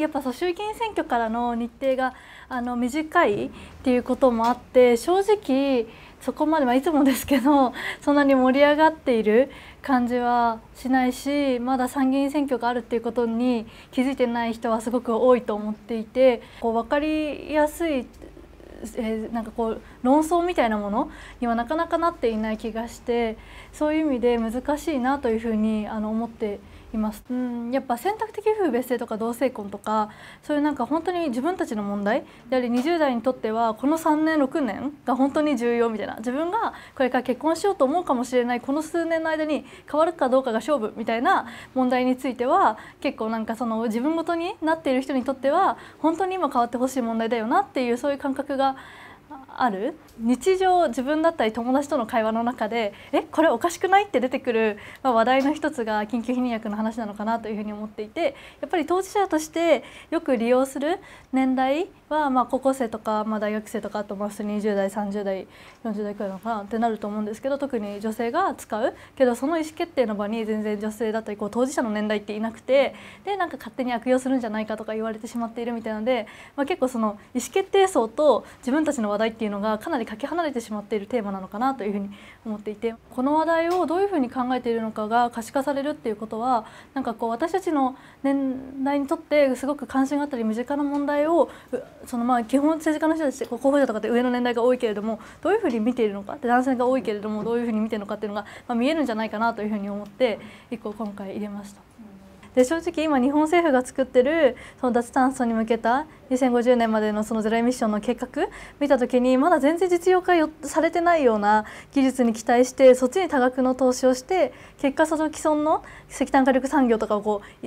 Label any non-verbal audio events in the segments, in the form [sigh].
やっぱそう衆議院選挙からの日程があの短いっていうこともあって正直そこまで、はいつもですけど [laughs] そんなに盛り上がっている感じはしないしまだ参議院選挙があるっていうことに気づいてない人はすごく多いと思っていてこう分かりやすいえー、なんかこう論争みたいなものにはなかなかなっていない気がしてそういう意味で難しいなというふうにあの思っています、うん、やっぱ選択的夫婦別姓とか同性婚とかそういうなんか本当に自分たちの問題であり20代にとってはこの3年6年が本当に重要みたいな自分がこれから結婚しようと思うかもしれないこの数年の間に変わるかどうかが勝負みたいな問題については結構なんかその自分ごとになっている人にとっては本当に今変わってほしい問題だよなっていうそういう感覚がある日常自分だったり友達との会話の中で「えこれおかしくない?」って出てくる、まあ、話題の一つが緊急避妊薬の話なのかなというふうに思っていてやっぱり当事者としてよく利用する年代は、まあ、高校生とか、まあ、大学生とかあとまあ普通に20代30代40代くらいなのかなってなると思うんですけど特に女性が使うけどその意思決定の場に全然女性だったりこう当事者の年代っていなくてでなんか勝手に悪用するんじゃないかとか言われてしまっているみたいなので、まあ、結構その意思決定層と自分たちの話題っていういうのがかなりかけ離れてしまっているテーマなのかなというふうに思っていてこの話題をどういうふうに考えているのかが可視化されるっていうことはなんかこう私たちの年代にとってすごく関心があったり身近な問題をそのまあ基本政治家の人たち候補者とかって上の年代が多いけれどもどういうふうに見ているのかって男性が多いけれどもどういうふうに見ているのかっていうのが、ま見えるんじゃないかなというふうに思って一個今回入れました。で正直今日本政府が作ってるその脱炭素に向けた2050年までのそのゼロエミッションの計画見た時にまだ全然実用化されてないような技術に期待してそっちに多額の投資をして結果その既存の石炭火力産業とかをこう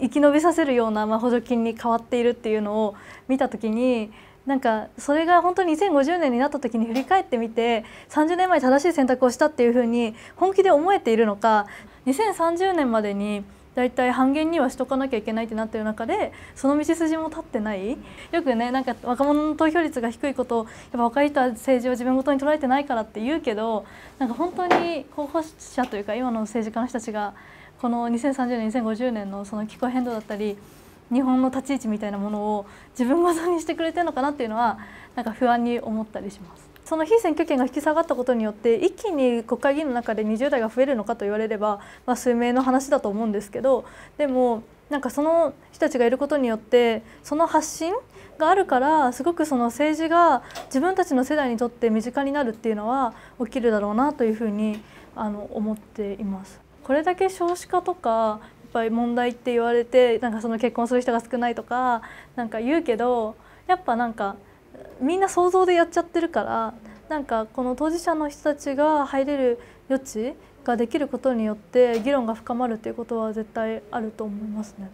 生き延びさせるようなま補助金に変わっているっていうのを見た時になんかそれが本当に2050年になった時に振り返ってみて30年前正しい選択をしたっていうふうに本気で思えているのか2030年までに大体半減にはしとかなきゃいけないってなってる中でその道筋も立ってないよくねなんか若者の投票率が低いことをやっぱ若い人は政治を自分ごとに捉えてないからって言うけどなんか本当に候補者というか今の政治家の人たちがこの2030年2050年のその気候変動だったり日本の立ち位置みたいなものを自分ごとにしてくれてるのかなっていうのはなんか不安に思ったりします。その被選挙権が引き下がったことによって一気に国会議員の中で20代が増えるのかと言われれば、まあ、数名の話だと思うんですけどでもなんかその人たちがいることによってその発信があるからすごくその政治が自分たちの世代にとって身近になるっていうのは起きるだろうなというふうにあの思っています。これだけ少子化とかやっぱり問題って言われてなんかその結婚する人が少ないとかなんか言うけどやっぱなんかみんな想像でやっちゃってるからなんかこの当事者の人たちが入れる余地ができることによって議論が深まるということは絶対あると思いますね。